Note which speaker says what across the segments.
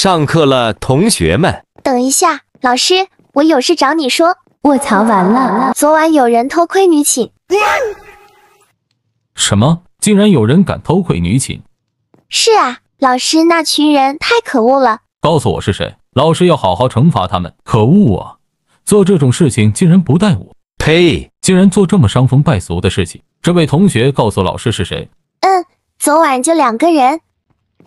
Speaker 1: 上课了，同学们。
Speaker 2: 等一下，老师，我有事找你说。卧槽，完了！昨晚有人偷窥女寝。
Speaker 1: 什么？竟然有人敢偷窥女寝？
Speaker 2: 是啊，老师，那群人太可恶了。
Speaker 1: 告诉我是谁？老师要好好惩罚他们。可恶啊！做这种事情竟然不带我！呸！竟然做这么伤风败俗的事情！这位同学，告诉老师是谁？
Speaker 2: 嗯，昨晚就两个人，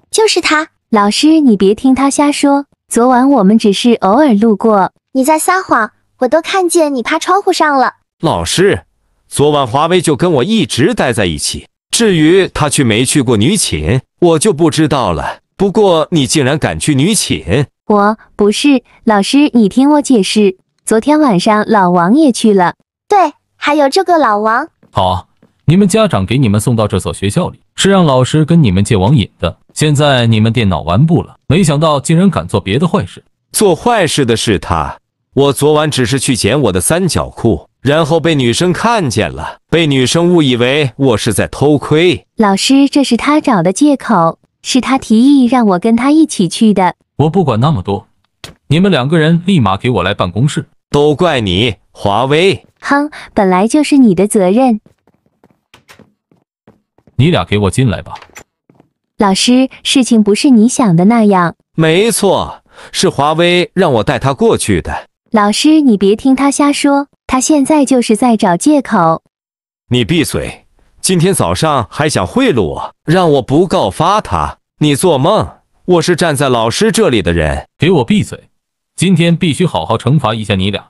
Speaker 2: 就是他。老师，你别听他瞎说。昨晚我们只是偶尔路过。你在撒谎，我都看见你趴窗户上了。
Speaker 1: 老师，昨晚华威就跟我一直待在一起。至于他去没去过女寝，我就不知道了。不过你竟然敢去女寝？
Speaker 2: 我不是老师，你听我解释。昨天晚上老王也去了。对，还有这个老王。
Speaker 1: 好。你们家长给你们送到这所学校里，是让老师跟你们戒网瘾的。现在你们电脑玩不了，没想到竟然敢做别的坏事。做坏事的是他。我昨晚只是去捡我的三角裤，然后被女生看见了，被女生误以为我是在偷窥。
Speaker 2: 老师，这是他找的借口，是他提议让我跟他一起去的。
Speaker 1: 我不管那么多，你们两个人立马给我来办公室。都怪你，华威。
Speaker 2: 哼，本来就是你的责任。
Speaker 1: 你俩给我进来吧，
Speaker 2: 老师，事情不是你想的那样。
Speaker 1: 没错，是华威让我带他过去的。
Speaker 2: 老师，你别听他瞎说，他现在就是在找借口。
Speaker 1: 你闭嘴！今天早上还想贿赂我，让我不告发他？你做梦！我是站在老师这里的人，给我闭嘴！今天必须好好惩罚一下你俩。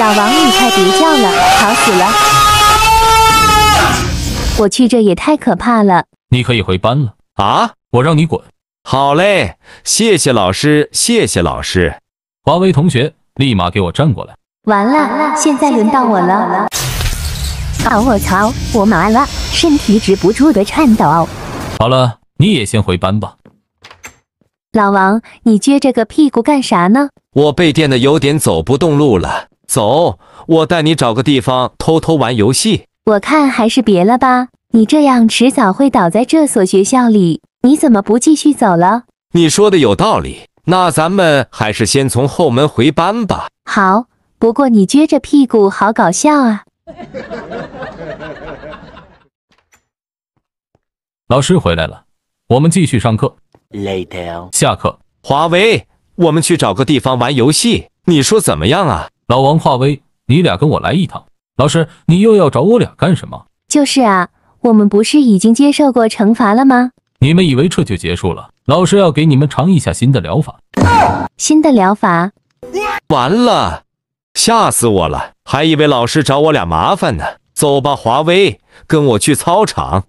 Speaker 2: 老王，你快别叫了，吵死了。我去，这也太可怕了！
Speaker 1: 你可以回班了啊！我让你滚！好嘞，谢谢老师，谢谢老师。华为同学，立马给我站过来！
Speaker 2: 完了，现在轮到我了！啊！我操！我麻了，身体止不住的颤抖。
Speaker 1: 好了，你也先回班吧。
Speaker 2: 老王，你撅着个屁股干啥呢？
Speaker 1: 我被电的有点走不动路了，走，我带你找个地方偷偷玩游戏。
Speaker 2: 我看还是别了吧，你这样迟早会倒在这所学校里。你怎么不继续走了？
Speaker 1: 你说的有道理，那咱们还是先从后门回班吧。
Speaker 2: 好，不过你撅着屁股好搞笑啊！
Speaker 1: 老师回来了，我们继续上课。Later。下课，华威，我们去找个地方玩游戏，你说怎么样啊？老王，华威，你俩跟我来一趟。老师，你又要找我俩干什么？
Speaker 2: 就是啊，我们不是已经接受过惩罚了吗？
Speaker 1: 你们以为这就结束了？老师要给你们尝一下新的疗法。
Speaker 2: 新的疗法？
Speaker 1: 完了，吓死我了，还以为老师找我俩麻烦呢。走吧，华威，跟我去操场。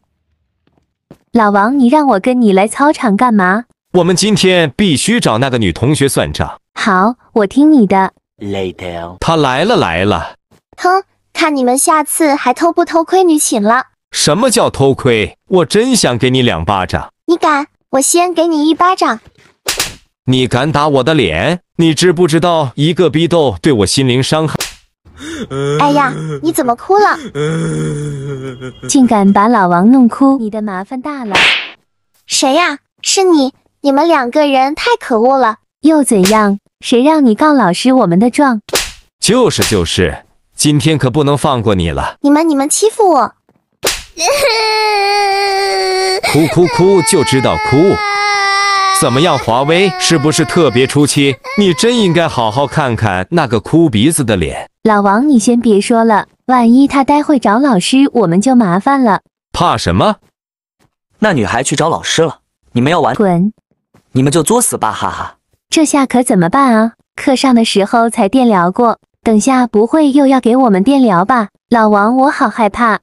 Speaker 2: 老王，你让我跟你来操场干嘛？
Speaker 1: 我们今天必须找那个女同学算账。
Speaker 2: 好，我听你的。
Speaker 1: Later。他来了，来了。
Speaker 2: 哼。看你们下次还偷不偷窥女寝了？
Speaker 1: 什么叫偷窥？我真想给你两巴掌！
Speaker 2: 你敢？我先给你一巴掌！
Speaker 1: 你敢打我的脸？你知不知道一个逼斗对我心灵伤害？
Speaker 2: 哎呀，你怎么哭了？竟敢把老王弄哭！你的麻烦大了。谁呀？是你！你们两个人太可恶了！又怎样？谁让你告老师我们的状？
Speaker 1: 就是就是。今天可不能放过你了！
Speaker 2: 你们你们欺负我！
Speaker 1: 哭哭哭就知道哭！怎么样，华威是不是特别出气？你真应该好好看看那个哭鼻子的脸。
Speaker 2: 老王，你先别说了，万一他待会找老师，我们就麻烦了。
Speaker 1: 怕什么？那女孩去找老师了，你们要玩滚，你们就作死吧，哈哈。
Speaker 2: 这下可怎么办啊？课上的时候才电聊过。等下不会又要给我们电疗吧，老王，我好害怕。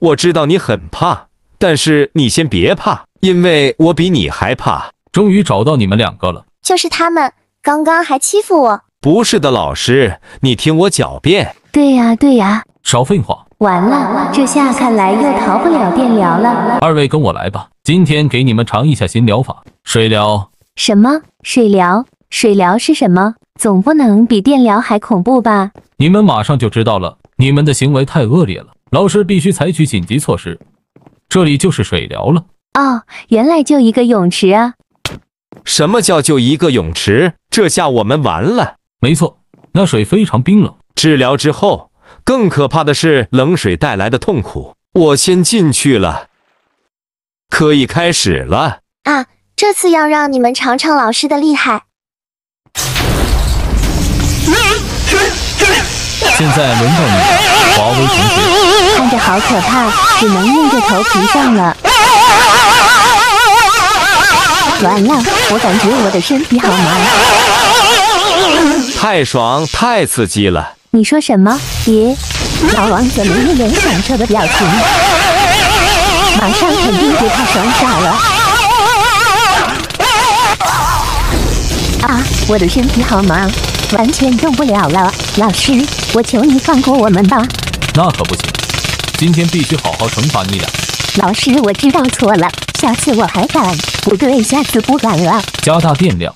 Speaker 1: 我知道你很怕，但是你先别怕，因为我比你还怕。终于找到你们两个了，
Speaker 2: 就是他们，刚刚还欺负我。
Speaker 1: 不是的，老师，你听我狡辩。
Speaker 2: 对呀对呀，
Speaker 1: 少废话。
Speaker 2: 完了，这下看来又逃不了电疗了。
Speaker 1: 二位跟我来吧，今天给你们尝一下新疗法——水疗。
Speaker 2: 什么水疗？水疗是什么？总不能比电疗还恐怖吧？
Speaker 1: 你们马上就知道了。你们的行为太恶劣了，老师必须采取紧急措施。这里就是水疗了。
Speaker 2: 哦，原来就一个泳池啊！
Speaker 1: 什么叫就一个泳池？这下我们完了。没错，那水非常冰冷。治疗之后，更可怕的是冷水带来的痛苦。我先进去了。可以开始了。
Speaker 2: 啊，这次要让你们尝尝老师的厉害。
Speaker 1: 现在轮到你了，华为同志。
Speaker 2: 看着好可怕，只能硬着头皮上了。完了，我感觉我的身体好麻。
Speaker 1: 太爽，太刺激了。
Speaker 2: 你说什么？别！老王怎么一脸享受的表情？马上肯定不他爽傻了。啊，我的身体好麻。完全动不了了，老师，我求你放过我们吧。
Speaker 1: 那可不行，今天必须好好惩罚你俩。
Speaker 2: 老师，我知道错了，下次我还敢？
Speaker 1: 不对，下次不敢了。加大电量。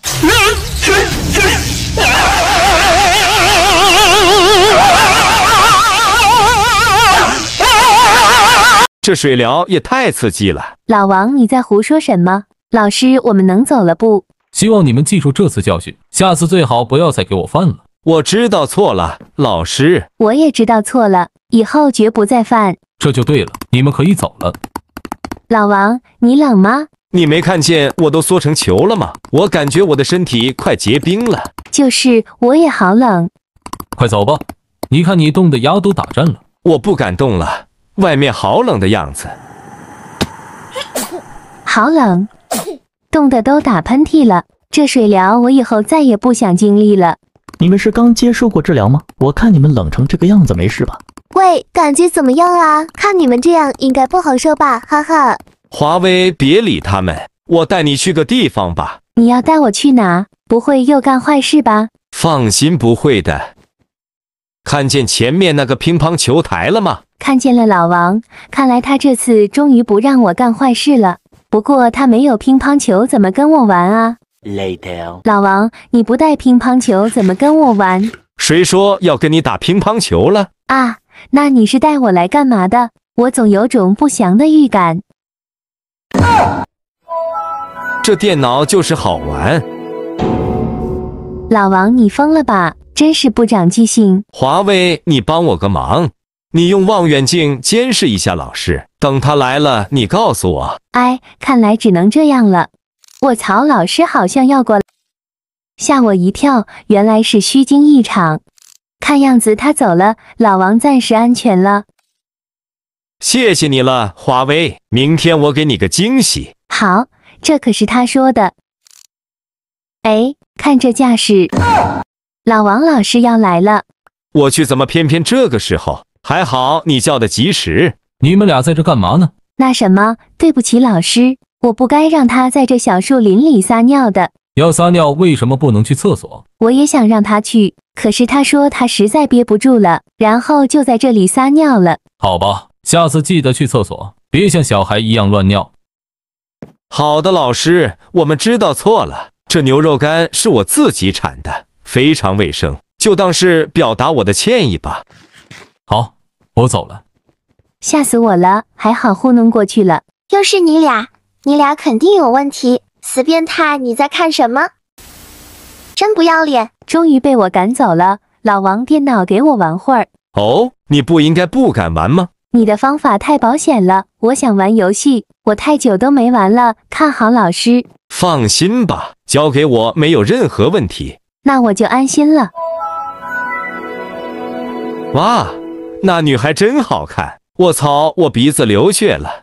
Speaker 1: 这水疗也太刺激了。
Speaker 2: 老王，你在胡说什么？老师，我们能走了不？
Speaker 1: 希望你们记住这次教训，下次最好不要再给我犯了。我知道错了，老师，
Speaker 2: 我也知道错了，以后绝不再犯。
Speaker 1: 这就对了，你们可以走了。
Speaker 2: 老王，你冷吗？
Speaker 1: 你没看见我都缩成球了吗？我感觉我的身体快结冰了。
Speaker 2: 就是，我也好冷。
Speaker 1: 快走吧，你看你冻得牙都打颤了。我不敢动了，外面好冷的样子。
Speaker 2: 好冷。冻得都打喷嚏了，这水疗我以后再也不想经历了。
Speaker 1: 你们是刚接受过治疗吗？我看你们冷成这个样子，没事吧？
Speaker 2: 喂，感觉怎么样啊？看你们这样，应该不好受吧？哈哈。
Speaker 1: 华为，别理他们，我带你去个地方吧。
Speaker 2: 你要带我去哪？不会又干坏事吧？
Speaker 1: 放心，不会的。看见前面那个乒乓球台了吗？
Speaker 2: 看见了，老王。看来他这次终于不让我干坏事了。不过他没有乒乓球，怎么跟我玩啊？老王，你不带乒乓球怎么跟我玩？
Speaker 1: 谁说要跟你打乒乓球了？
Speaker 2: 啊，那你是带我来干嘛的？我总有种不祥的预感。
Speaker 1: 这电脑就是好玩。
Speaker 2: 老王，你疯了吧？真是不长记性。
Speaker 1: 华为，你帮我个忙。你用望远镜监视一下老师，等他来了，你告诉我。
Speaker 2: 哎，看来只能这样了。卧槽，老师好像要过，吓我一跳，原来是虚惊一场。看样子他走了，老王暂时安全了。
Speaker 1: 谢谢你了，华威，明天我给你个惊喜。
Speaker 2: 好，这可是他说的。哎，看这架势，老王老师要来了。
Speaker 1: 我去，怎么偏偏这个时候？还好你叫的及时。你们俩在这干嘛呢？
Speaker 2: 那什么，对不起老师，我不该让他在这小树林里撒尿的。
Speaker 1: 要撒尿为什么不能去厕所？
Speaker 2: 我也想让他去，可是他说他实在憋不住了，然后就在这里撒尿了。
Speaker 1: 好吧，下次记得去厕所，别像小孩一样乱尿。好的，老师，我们知道错了。这牛肉干是我自己产的，非常卫生，就当是表达我的歉意吧。好。我走了，
Speaker 2: 吓死我了，还好糊弄过去了。又是你俩，你俩肯定有问题，死变态！你在看什么？真不要脸！终于被我赶走了。老王，电脑给我玩会儿。
Speaker 1: 哦，你不应该不敢玩吗？
Speaker 2: 你的方法太保险了。我想玩游戏，我太久都没玩了。看好老
Speaker 1: 师。放心吧，交给我没有任何问题。
Speaker 2: 那我就安心了。
Speaker 1: 哇！那女孩真好看，卧槽，我鼻子流血了。